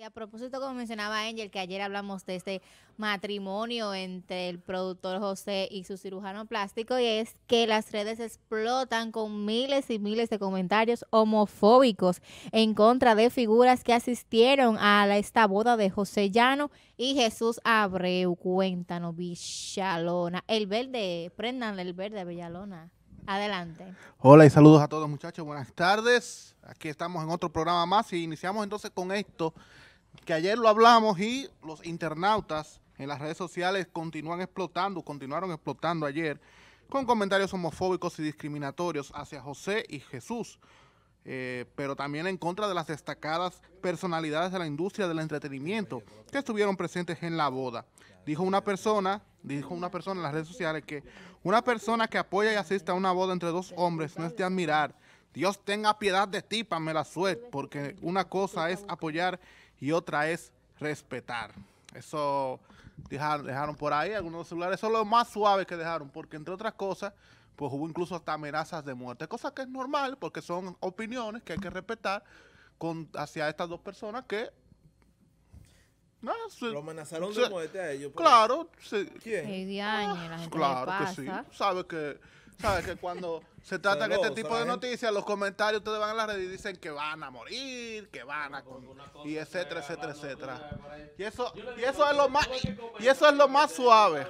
Y a propósito, como mencionaba Angel, que ayer hablamos de este matrimonio entre el productor José y su cirujano plástico, y es que las redes explotan con miles y miles de comentarios homofóbicos en contra de figuras que asistieron a esta boda de José Llano y Jesús Abreu. Cuéntanos, Villalona. El verde, prendan el verde, Villalona. Adelante. Hola y saludos a todos, muchachos. Buenas tardes. Aquí estamos en otro programa más y iniciamos entonces con esto que ayer lo hablamos y los internautas en las redes sociales continúan explotando, continuaron explotando ayer con comentarios homofóbicos y discriminatorios hacia José y Jesús, eh, pero también en contra de las destacadas personalidades de la industria del entretenimiento que estuvieron presentes en la boda. Dijo una persona, dijo una persona en las redes sociales que una persona que apoya y asiste a una boda entre dos hombres no es de admirar. Dios tenga piedad de ti, Pamela suerte, porque una cosa es apoyar y otra es respetar. Eso dejaron, por ahí algunos celulares. Eso es lo más suave que dejaron, porque entre otras cosas, pues hubo incluso hasta amenazas de muerte, cosa que es normal, porque son opiniones que hay que respetar con, hacia estas dos personas que no, lo amenazaron de muerte a ellos. Pues. Claro, sí. ¿Quién? claro que sí. Sabe que ¿Sabes? Que cuando se trata de este tipo de noticias, los comentarios ustedes van a la red y dicen que van a morir, que van a... Y etcétera, etcétera, etcétera. Y eso, y eso es lo más, y eso es lo más suave.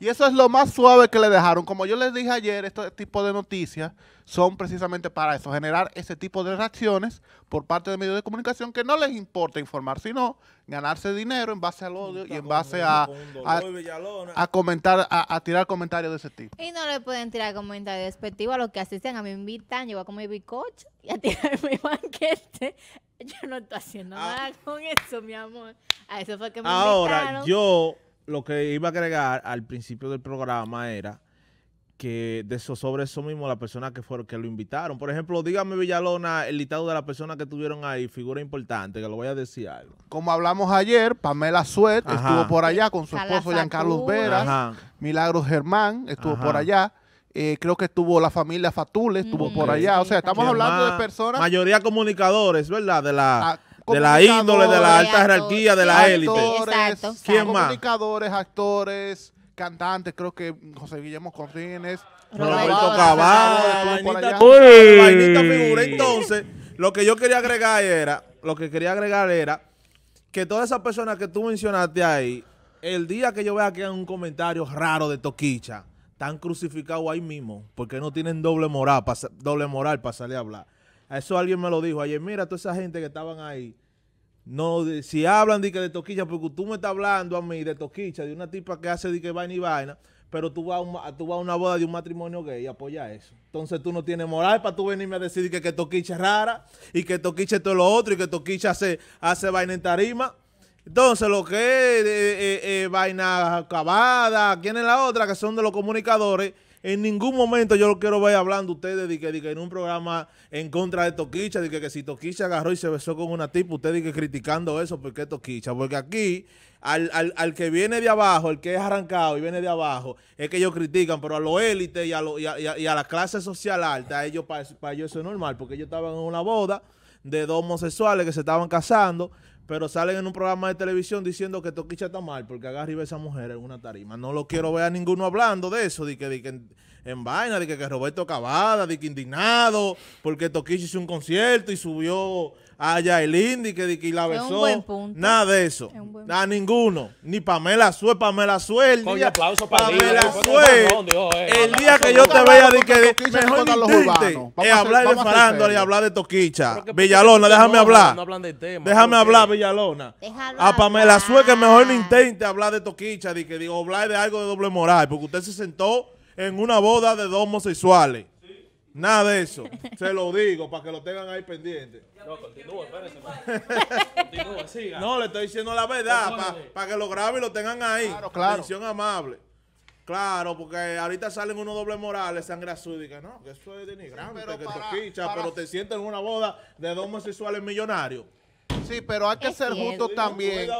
Y eso es lo más suave que le dejaron. Como yo les dije ayer, este tipo de noticias son precisamente para eso, generar ese tipo de reacciones por parte de medios de comunicación que no les importa informar, sino ganarse dinero en base al odio y en base a, a, comentar, a, tirar comentarios de ese tipo. Y no le pueden tirar comentarios despectivos a los que asisten, a mí me invitan, yo voy a comer y a tirar mi banquete. Yo no estoy haciendo ah. nada con eso, mi amor. A eso fue que me Ahora, yo lo que iba a agregar al principio del programa era que de sobre eso mismo la persona que fueron que lo invitaron. Por ejemplo, dígame Villalona el listado de las personas que tuvieron ahí, figura importante, que lo voy a decir algo. Como hablamos ayer, Pamela Suet estuvo por allá con su esposo Giancarlo Veras, Milagros Germán estuvo por allá. Eh, creo que estuvo la familia Fatule, estuvo por mm. allá. O sea, estamos hablando de personas. Mayoría comunicadores, ¿verdad? De la. Ah, de la índole, de la alta jerarquía, de la élite. ¿Quién más? Comunicadores, actores, cantantes, creo que José Guillermo Cortines. Roberto Cabal. Entonces, lo que yo quería agregar era, lo que quería agregar era que todas esas personas que tú mencionaste ahí, el día que yo vea que hay un comentario raro de Toquicha, están crucificados ahí mismo, porque no tienen doble moral para salir a hablar. A eso alguien me lo dijo ayer. Mira, toda esa gente que estaban ahí. No, si hablan de que de toquicha, porque tú me estás hablando a mí de toquicha, de una tipa que hace de que vaina y vaina, pero tú vas a, una boda de un matrimonio gay y apoya eso. Entonces tú no tienes moral para tú venirme a decir que, que toquicha es rara, y que toquicha es todo lo otro, y que toquicha hace, hace vaina en tarima. Entonces, lo que es eh, eh, eh, vaina acabada, ¿quién es la otra? Que son de los comunicadores en ningún momento yo lo quiero ver hablando ustedes de que, en un programa en contra de Toquicha, de que, que si Toquicha agarró y se besó con una tipa, ustedes que criticando eso, porque Toquicha? Porque aquí, al, al, que viene de abajo, el que es arrancado y viene de abajo, es que ellos critican, pero a los élites y a, lo, y y la clase social alta, ellos para ellos eso es normal, porque ellos estaban en una boda de dos homosexuales que se estaban casando, pero salen en un programa de televisión diciendo que Toquicha está mal porque agarra y a esa mujer en una tarima. No lo quiero ver a ninguno hablando de eso, de que, de en, vaina, de que, que Roberto Cavada, de que indignado, porque Toquicha hizo un concierto y subió a ah, Yailin que, la besó. Nada de eso. A ninguno. Ni Pamela Sue, Pamela Suel. para Pamela El día que yo te vea, di que mejor hablar de y hablar de toquicha. Villalona, déjame hablar. Déjame hablar, Villalona. A Pamela Sue que mejor no intente hablar de toquicha, di que digo, hablar de algo de doble moral, porque usted se sentó en una boda de dos homosexuales. Nada de eso. Se lo digo para que lo tengan ahí pendiente. No, continúa, espérense continúa, siga. No, le estoy diciendo la verdad para que lo graben y lo tengan ahí. Claro, Atención amable. Claro, porque ahorita salen unos dobles morales, sangre azul, no, que eso es denigrante, pero te pero te sienten en una boda de dos homosexuales millonarios. Sí, pero hay que ser justos también.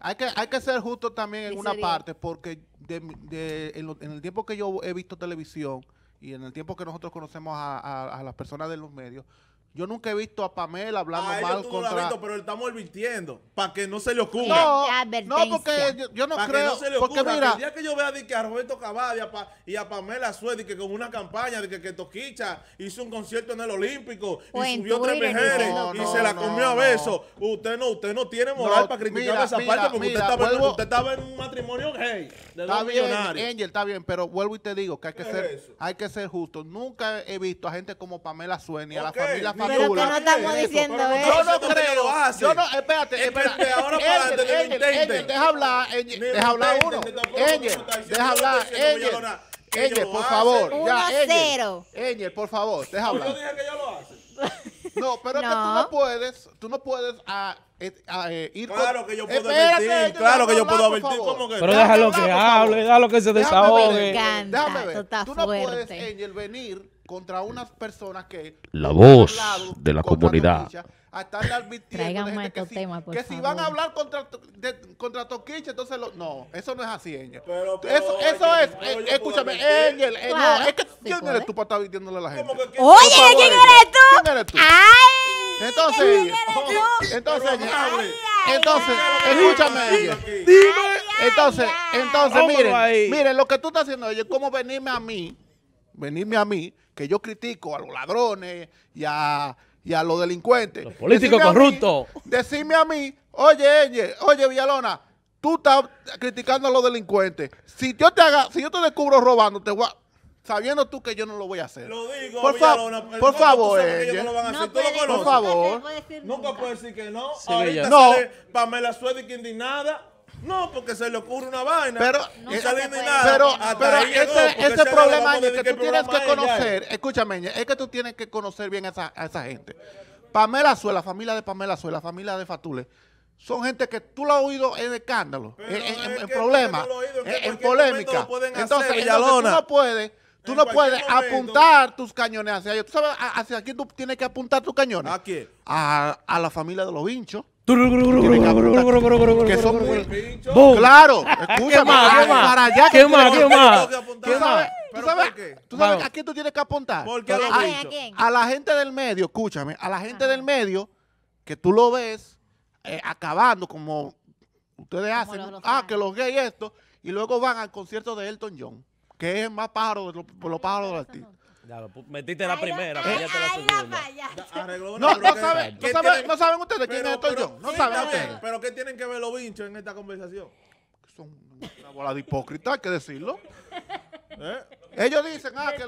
Hay que, hay que ser justos también en una parte, porque de, de, en, en, el tiempo que yo he visto televisión, y en el tiempo que nosotros conocemos a, a, las personas de los medios, yo nunca he visto a Pamela hablando ah, a mal tú contra... No la visto, pero estamos advirtiendo para que no se le ocurra. No, no porque yo, no creo... Que se le porque mira... El día que yo vea que a Roberto Cabal y a, Pamela Suede que con una campaña de que, que Toquicha hizo un concierto en el Olímpico y subió tres mujeres y se la comió a besos. Usted no usted no tiene moral para criticar esa parte porque usted, estaba, usted, estaba, en un matrimonio gay de está bien, Angel, está bien, pero vuelvo y te digo que hay que, ser, hay que ser justo. Nunca he visto a gente como Pamela Suede ni a la familia factura. Pero que no estamos diciendo eso. Yo no creo. Yo no, espérate, espérate. Ahora para adelante, deja hablar, deja hablar uno. Engel, deja hablar, Engel. Engel, por favor. ya cero. Engel, por favor, deja hablar. Yo dije que yo lo hace. No, pero es que tú no puedes, tú no puedes a, ah, eh, ah, eh, ir Claro que yo puedo advertir, claro que yo puedo advertir. como que? Pero déjalo que hable, déjalo que se desahogue. Me déjame ver. Tú no puedes, Angel, venir contra unas personas que... La voz de la comunidad. A que, si, que si van a hablar contra, Toquiche, entonces no, eso no es así, Engel. eso, eso es, eh, escúchame, Engel, eh, no, es que ¿quién eres tú para estar advirtiéndole a la gente? Oye, ¿quién eres tú? eres tú? Ay, entonces, ¿quién eres oh, tú? entonces, entonces, escúchame, Dime. Entonces, entonces, miren, miren, lo que tú estás haciendo, es cómo venirme a mí venirme a mí, que yo critico a los ladrones y a, los delincuentes. Los políticos corruptos. Decirme a mí, oye, oye, Villalona, tú estás criticando a los delincuentes. Si yo te haga, si yo te descubro robando, te sabiendo tú que yo no lo voy a hacer. Lo digo, por, Villalona, por favor, No por favor. Nunca puedo decir que no. Sí, Ahorita la sale Pamela ni indignada. No, porque se le ocurre una vaina. Pero, no este, este problema, es que tú tienes que conocer, escúchame, es que tú tienes que conocer bien a esa, gente. Pamela la familia de Pamela la familia de Fatule, son gente que tú lo has oído en escándalo, en, problema en en, polémica. Entonces, tú no puedes Tú no puedes apuntar tus cañones hacia ellos. ¿Tú sabes hacia quién tú tienes que apuntar tus cañones? ¿A quién? A, a la familia de los hinchos. Claro, escúchame. Para allá ¿Tú sabes, a quién tú tienes que apuntar? a, la gente del medio, escúchame, a la gente del medio que tú lo ves acabando como ustedes hacen, ah, que los gays esto, y luego van al concierto de Elton John, que es más pájaro de los, pájaros del los pues, metiste la primera, ya te la segunda. no, no, saben ustedes quién es yo No saben ustedes. Pero ¿qué tienen que ver los bichos en esta conversación? Son una bola de hipócrita, hay que decirlo. ¿Eh? Ellos dicen, ah, que,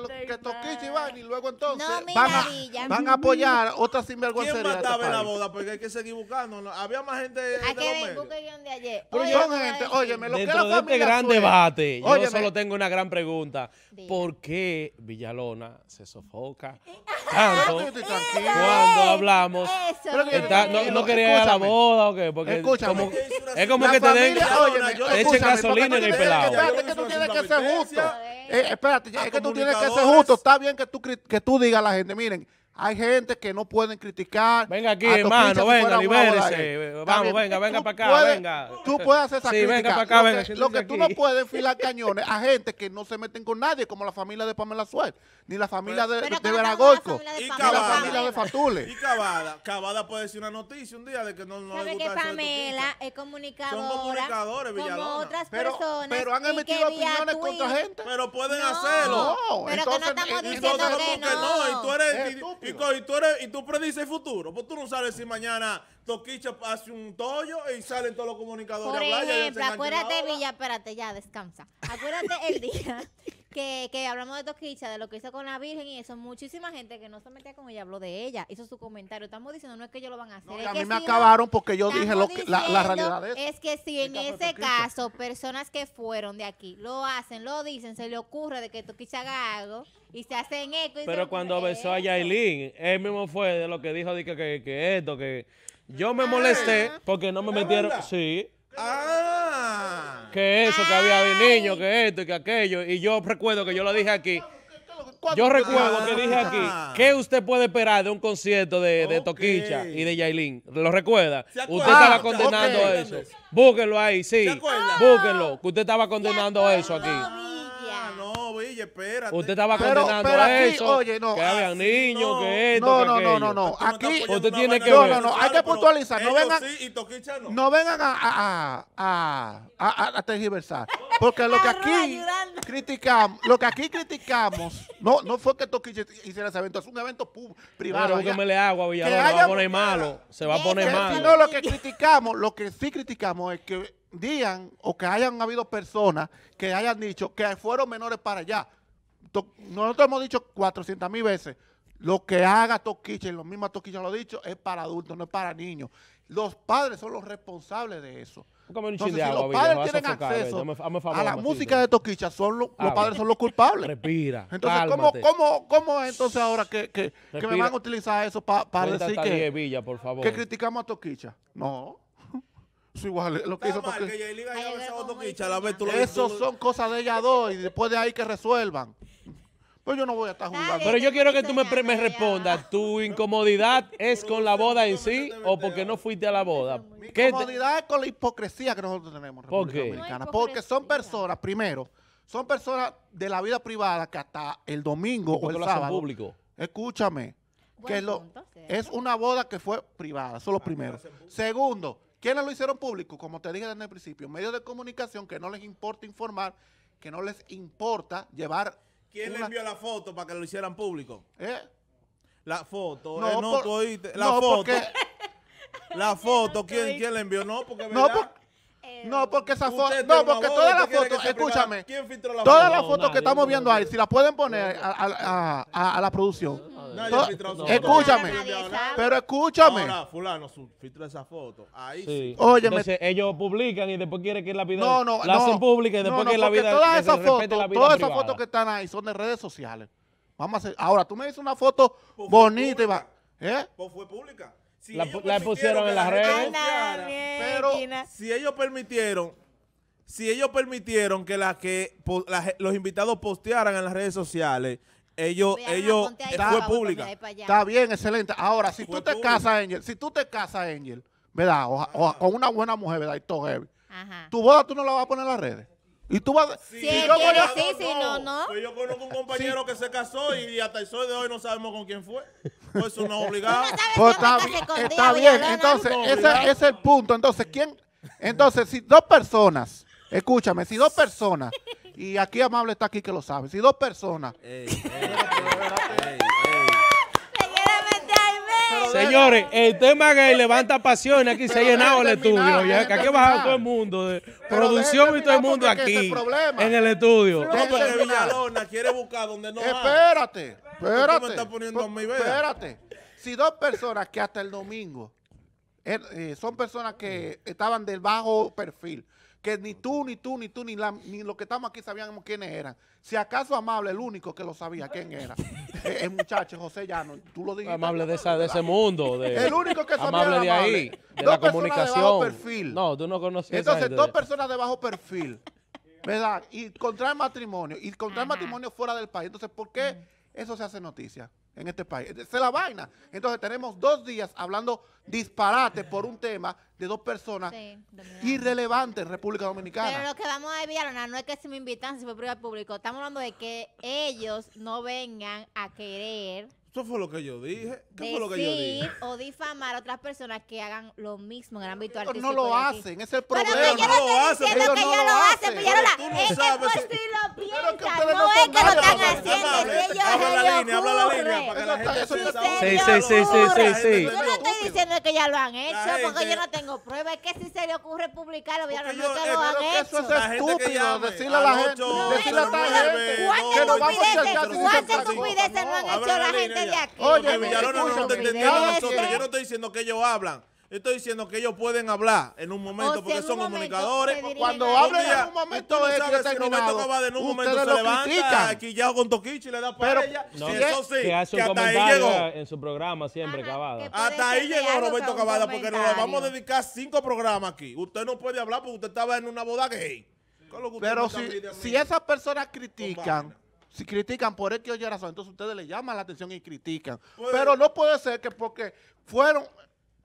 que y van, y luego entonces van, a, apoyar otras sinvergüenza. ¿Quién mataba en la boda? Porque hay que seguir buscando. había más gente de los medios. De ayer. Pero oye, gente, óyeme, lo que este gran debate, yo solo tengo una gran pregunta. ¿Por qué Villalona se sofoca tanto cuando hablamos? no, quería ir a la boda o qué, porque como, es como que te den, echen gasolina en el pelado. Que tú tienes que ser justo eh, espérate, es que tú tienes que ser justo. Está bien que tú, que tú digas a la gente, miren, hay gente que no pueden criticar. Venga aquí, hermano, venga, libérese. Vamos, venga, venga para acá, venga. Tú puedes hacer esa sí, crítica. Venga para acá, lo venga, que, lo que tú no puedes filar cañones a gente que no se meten con nadie, como la familia de Pamela Suárez, ni la familia de, de, ni la familia de Fatule. Y Cavada, Cavada puede decir una noticia un día de que no, no ¿Sabe que Pamela es comunicadora. Como otras personas. Pero han emitido opiniones contra gente. Pero pueden hacerlo. No, pero que no estamos eh, diciendo que no. Y tú eres y tú, predices el futuro. Pues tú no sabes si mañana Toquicha hace un tollo y salen todos los comunicadores Por a hablar. acuérdate, Villa, espérate, ya, descansa. Acuérdate el día que, que hablamos de Toquicha, de lo que hizo con la Virgen y eso, muchísima gente que no se metía con ella habló de ella, hizo su comentario. Estamos diciendo, no es que ellos lo van a hacer. a que me acabaron porque yo dije lo que, la, realidad de eso. Es que si en ese caso personas que fueron de aquí lo hacen, lo dicen, se le ocurre de que Toquicha haga algo y se hacen eco. Pero cuando besó a Yailin, él mismo fue de lo que dijo de que, esto, que yo me ah. molesté porque no me metieron. Sí. Ah que eso, que había niños, que esto y que aquello. Y yo recuerdo que yo lo dije aquí. Yo recuerdo que dije aquí, ah. ¿qué usted puede esperar de un concierto de, Toquicha y de Yailin? ¿Lo recuerda? Usted estaba ah, condenando a eso. Búsquenlo ahí, sí. Búsquenlo, que usted estaba condenando eso aquí. Oye, espérate. Usted estaba pero, condenando pero aquí, eso. Oye, no. Que habían niños, no, que esto, No, no, no, no, Aquí. Usted tiene que. No, no, no. Hay que puntualizar. No vengan. Sí, y no vengan a, a, a, a, a tergiversar. Porque lo que aquí criticamos, lo que aquí criticamos, no, no fue que Toquicha hiciera ese evento, es un evento privado. Claro, que le Villalobos, se va a poner malo, se va a poner malo. No, lo que criticamos, lo que sí criticamos es que digan o que hayan habido personas que hayan dicho que fueron menores para allá. Nosotros hemos dicho 400 mil veces, lo que haga Toquicha, y mismo mismos Toquicha lo ha dicho, es para adultos, no es para niños. Los padres son los responsables de eso. Entonces, si los padres tienen acceso a, la música de Toquicha, son los padres son los culpables. Respira. Entonces, ¿cómo, cómo, cómo, entonces ahora que, que, me van a utilizar eso para decir que, que criticamos a Toquicha? No. Sí, igual, lo que hizo que la Eso son cosas de ella dos y después de ahí que resuelvan. Pues yo no voy a estar jugando. Pero yo quiero que tú me, me respondas, ¿tu incomodidad es con la boda en sí o porque no fuiste a la boda? Mi incomodidad es con la hipocresía que nosotros tenemos porque Porque son personas, primero, son personas de la vida privada que hasta el domingo o sábado. Escúchame, que lo, es una boda que fue privada, son los primeros primero. Segundo, ¿Quiénes lo hicieron público? Como te dije desde el principio, medios de comunicación que no les importa informar, que no les importa llevar... ¿Quién le envió la foto para que lo hicieran público? ¿Eh? La foto. No, eh, no La no, foto. La foto, ¿quién, ¿quién le envió? No, porque No, porque esa foto, no, porque todas las fotos, escúchame, todas las fotos que estamos viendo ahí, si las pueden poner a la producción, escúchame. Pero escúchame. Ahora, fulano de esa foto. Ahí sí. Óyeme. ellos publican y después quieren que la vida no, no, la hacen pública y después que la vida todas esas fotos, todas esas fotos que están ahí son de redes sociales. Vamos a hacer, ahora tú me dices una foto pues bonita y va, ¿eh? Pues fue pública. Si la, pusieron en las redes. Pero si ellos permitieron si ellos permitieron que, la que los invitados postearan en las redes sociales ellos, ellos, fue pública. Está bien, excelente. Ahora, si tú te casas, Angel, si tú te casas, Angel, ¿verdad? O, con una buena mujer, ¿verdad? Y todo heavy. Ajá. Tu boda tú no la vas a poner en las redes. Y tú vas. Sí, sí, no, no. Pues yo conozco un compañero que se casó y hasta el sol de hoy no sabemos con quién fue. Por pues eso no es obligado. Pues está, bien, está bien, entonces, ese, es el punto. Entonces, ¿quién? Entonces, si dos personas, escúchame, si dos personas y aquí Amable está aquí que lo sabe. Si dos personas. Señores, el tema gay levanta pasiones. Aquí se ha llenado el estudio. Ya, que aquí bajado todo el mundo. De producción y todo el mundo aquí. En el estudio. Villalona quiere buscar donde no Espérate. Espérate. poniendo espérate. Si dos personas que hasta el domingo eh, eh, son personas que estaban del bajo perfil, que ni tú, ni tú, ni tú, ni, los que estamos aquí sabíamos quiénes eran. Si acaso Amable, el único que lo sabía quién era. Eh, el, muchacho José Llano, tú lo dijiste. Amable de, esa, de ese mundo. el único que sabía Amable de ahí, de la comunicación. No, tú no conocías Entonces, dos personas de bajo perfil, ¿verdad? Y el matrimonio, y el matrimonio fuera del país. Entonces, ¿por qué eso se hace noticia? en este país. Esa es la vaina. Entonces tenemos dos días hablando disparate por un tema de dos personas irrelevantes en República Dominicana. Pero lo que vamos a enviar, no es que se me invitan, si fue privado público. Estamos hablando de que ellos no vengan a querer eso fue lo que yo dije. ¿Qué fue lo que yo dije? o difamar a otras personas que hagan lo mismo en el ámbito No lo hacen, ese es el problema. que no, lo hacen, no lo hacen. es que por si lo no, es que lo están haciendo. habla para Sí, sí, sí, sí, sí, Yo no estoy diciendo que ya lo han hecho, porque yo no tengo pruebas. Es que si se le ocurre publicarlo, ya no eh, lo han hecho. Eso es estúpido, decirle a la gente, decirle a la gente nos ¿Cuántas estupideces no han hecho la gente de aquí? Oye, Villalona, no, entendieron nosotros. yo no estoy diciendo que ellos hablan. Estoy diciendo que ellos pueden hablar en un momento porque son comunicadores. Cuando ya. en un momento que en un momento se levanta aquí ya con Toquichi le da para Pero, ella. eso sí, que, hasta ahí llegó. En su programa siempre, Cavada. Hasta ahí llegó Roberto Cavada porque nos vamos a dedicar cinco programas aquí. Usted no puede hablar porque usted estaba en una boda gay. Pero si, esas personas critican si critican por el que razón, entonces ustedes le llaman la atención y critican. Pero no puede ser que porque fueron,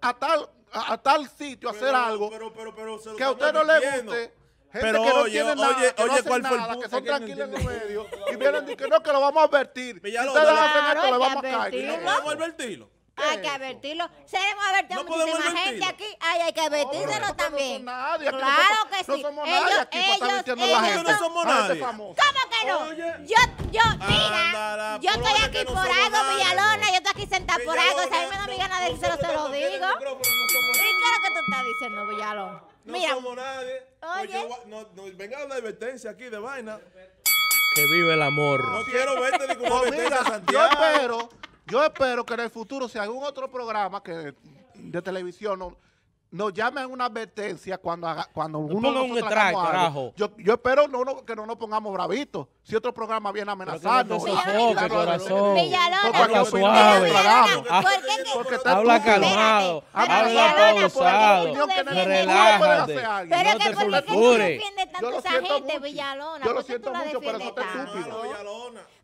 a tal, a, a tal sitio a hacer pero, algo pero, pero, que a usted no le guste. Gente pero que no oye, oye, nada, que oye, no ¿cuál nada, fue el que son tranquilos en los medios y vienen diciendo que no, que lo vamos a advertir. Si ustedes hacen esto, le vamos a caer. No vamos a advertirlo. Hay que advertirlo. Se debe advertir muchísima gente aquí. Ay, hay que advertirlo también. No nadie, claro que sí. No somos ellos, nadie ellos, la gente. no somos nadie. ¿Cómo que no? yo, yo, mira, yo estoy aquí por algo, Villalona. Yo estoy aquí sentado por algo. Si a mí me da gana de decirlo, se lo digo. ¿Y qué es lo que tú estás diciendo, Villalona? Mira. No somos nadie. Oye. Venga una advertencia aquí de vaina. Que vive el amor. No quiero verte ni ninguna pues advertencia, Santiago. pero. Yo espero que en el futuro, si algún otro programa que de televisión no, llame a una advertencia cuando haga, cuando uno un strike, yo, yo, espero no, no, que no nos pongamos bravitos. Si otro programa viene amenazando, corazón. Habla suave. Porque Habla calmado. Habla pausado. Relájate. que gente, Villalona. Yo lo siento mucho, pero eso está estúpido.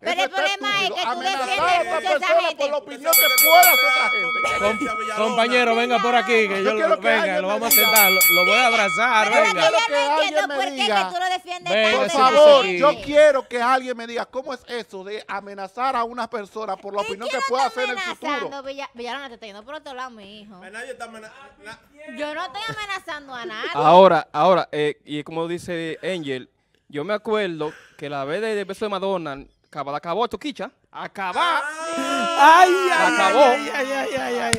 Pero el problema es que tú defiendes mucho a esa gente. Por la opinión que pueda otra gente. compañero, venga por aquí, que yo, lo, venga, lo vamos a sentar, lo, voy a abrazar, venga. Yo por qué que tú lo defiendes Por favor, yo quiero que alguien me diga cómo es eso de amenazar a una persona por la opinión que pueda hacer en el futuro. Villarona te está yendo por otro lado, mi hijo. Ah, yo no estoy amenazando a nadie. Ahora, ahora, eh, y como dice Angel, yo me acuerdo que la vez de beso de Madonna Acaba, acabó esto, Kicha. Acaba. Ay, ay, acabó. Ay, ay, ay, ay,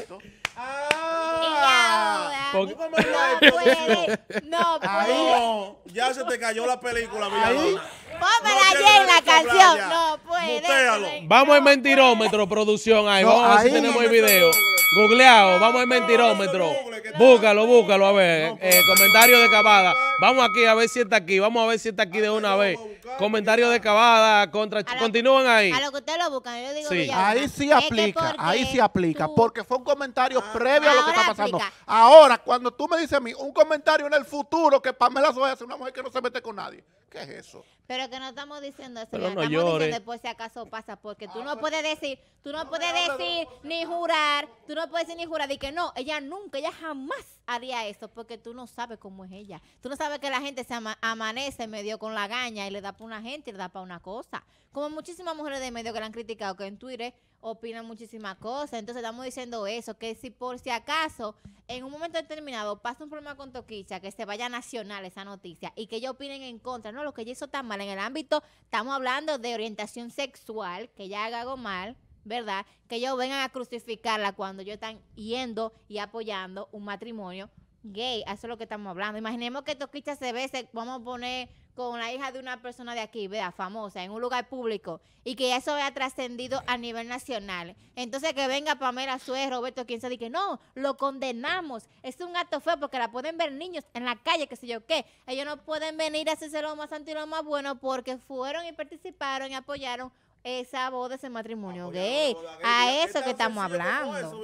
Ah, no, puede, no, puede. ya se te cayó la película, Villalona. Pónmela no en la canción. No puede. Mutealo. Vamos al mentirómetro, producción. Ahí, vamos tenemos el video. Googleado, vamos al mentirómetro. Búscalo, búscalo, a ver. Eh, comentario de cabada Vamos aquí a ver si está aquí. Vamos a ver si está aquí de ah, una pues, vez. Comentario de cabada contra. Continúan ahí. A lo que ustedes lo buscan, yo digo. Sí. Ahí sí aplica, ahí sí aplica. Porque fue un comentario ah, previo a lo que está pasando. Ahora, cuando tú me dices a mí un comentario en el futuro que Pamela a es una mujer que no se mete con nadie. ¿Qué es eso? Pero que no estamos diciendo eso, no estamos diciendo después si acaso pasa, porque tú ah, no pues, puedes decir, tú no, puedes decir ni jurar, tú no puedes decir ni jurar, Y que no, ella nunca, ella jamás más haría eso porque tú no sabes cómo es ella. Tú no sabes que la gente se amanece medio con la gaña y le da para una gente y le da para una cosa. Como muchísimas mujeres de medio que la han criticado, que en Twitter opinan muchísimas cosas. Entonces estamos diciendo eso, que si por si acaso en un momento determinado pasa un problema con Toquicha, que se vaya nacional esa noticia y que ellos opinen en contra, no, lo que ella hizo tan mal en el ámbito, estamos hablando de orientación sexual, que ella haga algo mal ¿verdad? Que ellos vengan a crucificarla cuando ellos están yendo y apoyando un matrimonio gay. Eso es lo que estamos hablando. Imaginemos que Toquicha se ve, vamos a poner con la hija de una persona de aquí, ¿verdad? Famosa, en un lugar público, y que eso haya trascendido a nivel nacional. Entonces que venga Pamela Suez, Roberto quien se que no, lo condenamos, es un acto feo porque la pueden ver niños en la calle, qué sé yo qué. Ellos no pueden venir a hacerse lo más santo y lo más bueno porque fueron y participaron y apoyaron esa boda, ese matrimonio gay. A eso que estamos hablando.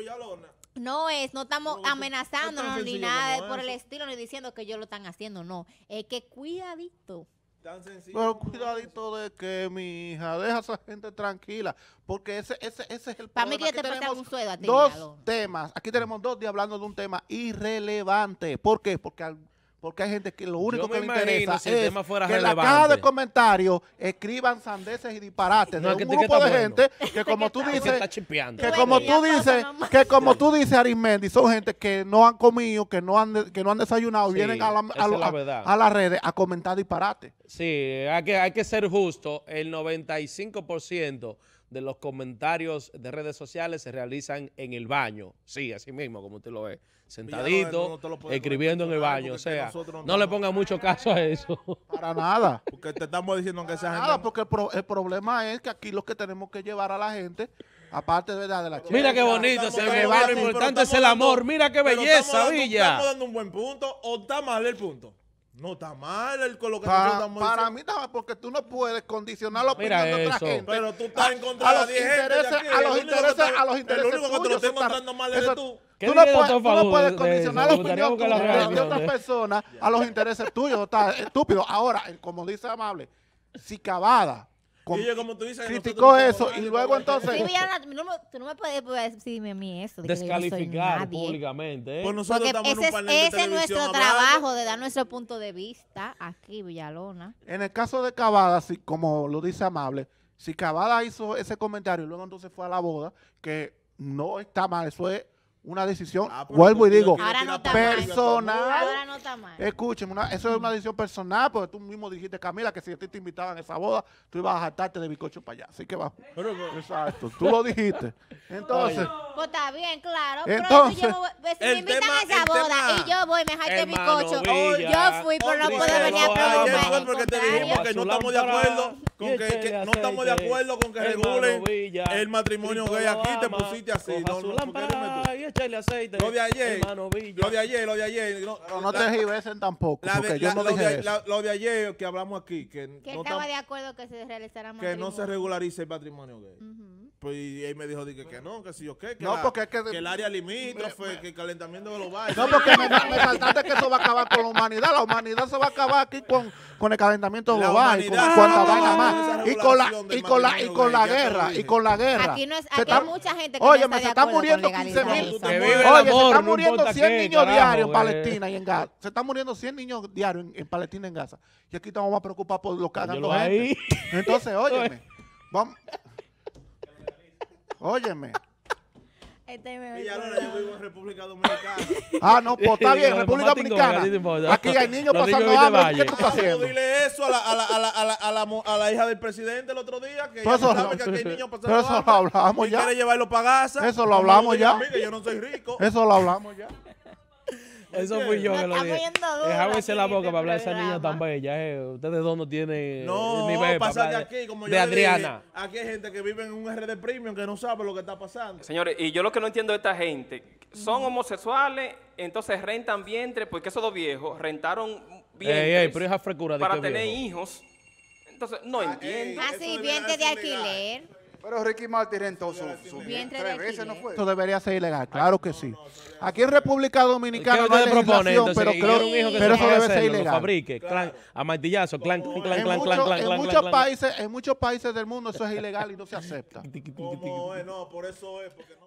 no es, no estamos amenazándonos ni nada por el estilo, ni diciendo que ellos lo están haciendo, no. Es que cuidadito. Tan Pero cuidadito de que mi hija deja a esa gente tranquila, porque ese, ese, ese es el problema. Para mí que tenemos dos temas. Aquí tenemos dos días hablando de un tema irrelevante. ¿Por qué? Porque al porque hay gente que lo único que le interesa es que en la caja de comentarios escriban sandeces y disparates no, de un grupo de gente que como tú dices que como tú dices que como tú dices Arismendi son gente que no han comido que no han que no han desayunado vienen a, las redes a comentar disparates sí hay que hay que ser justo el 95% de los comentarios de redes sociales se realizan en el baño sí así mismo como usted lo ve sentadito, escribiendo en el baño. O sea, no, le ponga mucho caso a eso. Para nada. Porque te estamos diciendo que esa gente... Nada, porque el, problema es que aquí lo que tenemos que llevar a la gente Aparte de la de la chica. Mira qué bonito, se ve, lo importante es el amor. Mira qué belleza, Villa. Estamos dando un buen punto o está mal el punto. No está mal el Para, para mí está mal porque tú no puedes condicionar la opinión de otra gente. Pero tú estás a, en a de a, los intereses, a los intereses, Tú no, puedes, condicionar la opinión de otras personas a los intereses tuyos. Está estúpido. Ahora, como dice Amable, si Cavada criticó eso y luego entonces... Sí, no, tú no me puedes decirme a mí eso. Descalificar públicamente. ¿eh? Pues nosotros Porque ese, un es, ese es nuestro trabajo de dar nuestro punto de vista aquí, Villalona. En el caso de Cavada, como lo dice Amable, si Cavada hizo ese comentario y luego entonces fue a la boda, que no está mal, eso es una decisión, ah, vuelvo y digo, personal. Ahora Escúcheme, eso es una decisión personal, porque tú mismo dijiste, Camila, que si a ti te invitaban a esa boda, tú ibas a jatarte de bizcocho para allá. Así que va. Exacto, tú lo dijiste. Entonces. Pues está bien, claro. Entonces, pero yo pues, si me invitan a esa boda y yo voy, me jate bizcocho. Oh, yo fui, pero no puedo venir a preguntar. porque te dijimos que no estamos de acuerdo con que, no estamos de acuerdo con que regulen el matrimonio gay aquí. Te pusiste así. No, no, echarle aceite. Lo de ayer. Lo de ayer, lo de ayer. No, no te jibesen tampoco. porque yo no lo, de, eso. lo, de, ayer que hablamos aquí. Que, no estaba de acuerdo que se realizara matrimonio. Que no se regularice el patrimonio, gay. pues, y él me dijo dije, que no, que si yo qué. Que que, el área limítrofe, que el calentamiento global. No, porque me, me saltaste que eso va a acabar con la humanidad. La humanidad se va a acabar aquí con con el calentamiento global, y con cuanta vaina más. Y con la, y con la, y con la guerra, y con la guerra. Aquí no es, aquí hay mucha gente que no está se están muriendo Oye, se están muriendo 100 niños diarios en eh. Palestina y en Gaza. Se están muriendo 100 niños diarios en Palestina y en Gaza. Y aquí estamos más preocupados por lo que hagan los gente. Entonces, óyeme. Vamos. Óyeme. Este me ya ahora yo vivo en República Dominicana. Ah, no, pues está bien, República Dominicana. Aquí hay niños pasando hambre. ¿Qué tú estás haciendo? Dile eso a la, a la, a la, a la, a la, a la hija del presidente el otro día. Que eso, sabe que aquí hay niños pasando Pero eso lo hablamos ya. quiere llevarlo para Gaza. Eso lo hablamos ya. Mire, yo no soy rico. Eso lo hablamos ya. Eso fui yo que lo dije. Déjame este la boca para hablar de esa niña tan bella. Eh. Ustedes dos no tienen eh, no, nivel pasar de aquí, como de Adriana. aquí hay gente que vive en un RD Premium que no sabe lo que está pasando. Señores, y yo lo que no entiendo de esta gente, son homosexuales, entonces rentan vientre, porque esos dos viejos rentaron vientres para tener hijos. Entonces, no ah, entiendo. Ah, sí, vientre de alquiler. Pero Ricky Martin rentó su, su vientre ¿no Esto debería ser ilegal, claro que sí. Aquí en República Dominicana no hay legislación, pero, creo, pero eso debe ser ilegal. fabrique, a clan, clan, clan, clan, en muchos países, En muchos países del mundo eso es ilegal y no se acepta. no, por eso es,